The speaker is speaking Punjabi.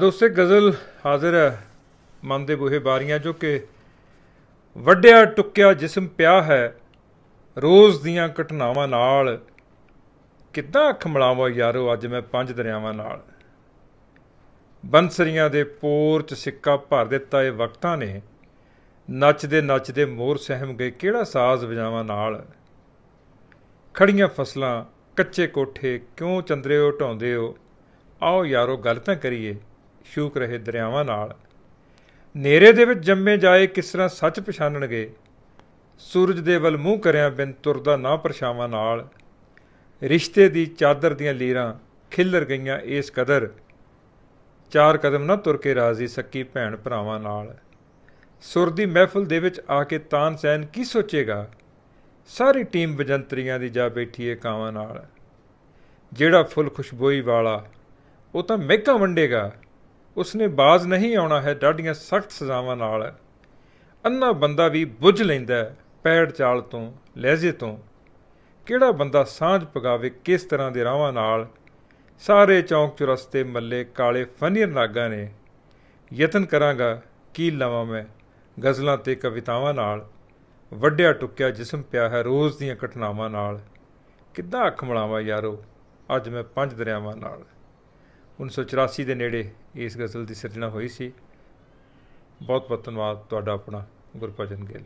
ਦੋਸਤੋ ਗਜ਼ਲ ਹਾਜ਼ਰ ਹੈ ਮਨ ਦੇ ਬੂਹੇ ਬਾਰੀਆਂ ਜੋ ਕਿ ਵੱਡਿਆ ਟੁੱਕਿਆ ਜਿਸਮ ਪਿਆ ਹੈ ਰੋਜ਼ ਦੀਆਂ ਘਟਨਾਵਾਂ ਨਾਲ ਕਿੱਦਾਂ ਅੱਖ ਮਲਾਵਾਂ ਯਾਰੋ ਅੱਜ ਮੈਂ ਪੰਜ ਦਰਿਆਵਾਂ ਨਾਲ ਬੰਸਰੀਆਂ ਦੇ ਪੋਰ ਚ ਸਿੱਕਾ ਭਰ ਦਿੱਤਾ ਇਹ ਵਕਤਾਂ ਨੇ ਨੱਚਦੇ ਨੱਚਦੇ ਮੋਰ ਸਹਿਮ ਗਏ ਕਿਹੜਾ ਸਾਜ਼ ਵਜਾਵਾਂ ਨਾਲ ਖੜੀਆਂ ਫਸਲਾਂ ਕੱਚੇ ਕੋਠੇ ਕਿਉਂ ਚੰਦਰਿਓ ਉਟਾਉਂਦੇ ਹੋ ਆਓ ਯਾਰੋ ਗੱਲ ਤਾਂ ਕਰੀਏ ਸ਼ੂਕ ਰਹੇ ਦਰਿਆਵਾਂ ਨਾਲ ਨੇਰੇ ਦੇ ਵਿੱਚ ਜੰਮੇ ਜਾਏ ਕਿਸ ਤਰ੍ਹਾਂ ਸੱਚ ਪਛਾਨਣਗੇ ਸੂਰਜ ਦੇ ਵੱਲ ਮੂੰਹ ਕਰਿਆ ਬਿਨ ਤੁਰਦਾ ਨਾ ਪਰਛਾਵਾਂ ਨਾਲ ਰਿਸ਼ਤੇ ਦੀ ਚਾਦਰ ਦੀਆਂ ਲੀਰਾਂ ਖਿੱਲਰ ਗਈਆਂ ਇਸ ਕਦਰ ਚਾਰ ਕਦਮ ਨਾ ਤੁਰ ਕੇ ਰਾਜ਼ੀ ਸੱਕੀ ਭੈਣ ਭਰਾਵਾਂ ਨਾਲ ਸੁਰ ਦੀ ਮਹਿਫਲ ਦੇ ਵਿੱਚ ਆ ਕੇ ਤਾਨ ਸੈਨ ਕੀ ਸੋਚੇਗਾ ਸਾਰੀ ਟੀਮ ਬਜੰਤਰੀਆਂ ਦੀ ਜਾ ਬੈਠੀ ਏ ਕਾਵਾਂ ਨਾਲ ਜਿਹੜਾ ਫੁੱਲ ਖੁਸ਼ਬੋਈ ਵਾਲਾ ਉਹ ਤਾਂ ਮਹਿਕਾ ਵੰਡੇਗਾ ਉਸਨੇ ਬਾਜ਼ ਨਹੀਂ ਆਉਣਾ ਹੈ ਡਾਢੀਆਂ ਸਖਤ ਸਜ਼ਾਵਾਂ ਨਾਲ ਅੰਨਾ ਬੰਦਾ ਵੀ ਬੁੱਝ ਲੈਂਦਾ ਹੈ ਪੈੜ ਚਾਲ ਤੋਂ ਲਹਿਜੇ ਤੋਂ ਕਿਹੜਾ ਬੰਦਾ ਸਾਂਝ ਪਗਾਵੇ ਕਿਸ ਤਰ੍ਹਾਂ ਦੇ ਰਾਵਾਂ ਨਾਲ ਸਾਰੇ ਚੌਂਕ ਚੁਰਸਤੇ ਮੱਲੇ ਕਾਲੇ ਫਨੀਰ ਨਾਗਾ ਨੇ ਯਤਨ ਕਰਾਂਗਾ ਕੀ ਲਵਾਂ ਮੈਂ ਗਜ਼ਲਾਂ ਤੇ ਕਵਿਤਾਵਾਂ ਨਾਲ ਵੱਡਿਆ ਟੁੱਕਿਆ ਜਿਸਮ ਪਿਆ ਹੈ ਰੋਜ਼ ਦੀਆਂ ਘਟਨਾਵਾਂ ਨਾਲ ਕਿੱਦਾਂ ਅੱਖ ਮਲਾਵਾਂ ਯਾਰੋ ਅੱਜ ਮੈਂ ਪੰਜ ਦਰਿਆਵਾਂ ਨਾਲ 1984 ਦੇ ਨੇੜੇ ਇਸ ਗਜ਼ਲ ਦੀ ਸਿਰਜਣਾ ਹੋਈ ਸੀ ਬਹੁਤ ਬਹੁਤ ਧੰਨਵਾਦ ਤੁਹਾਡਾ ਆਪਣਾ ਗੁਰਭਜਨ ਗਿੱਲ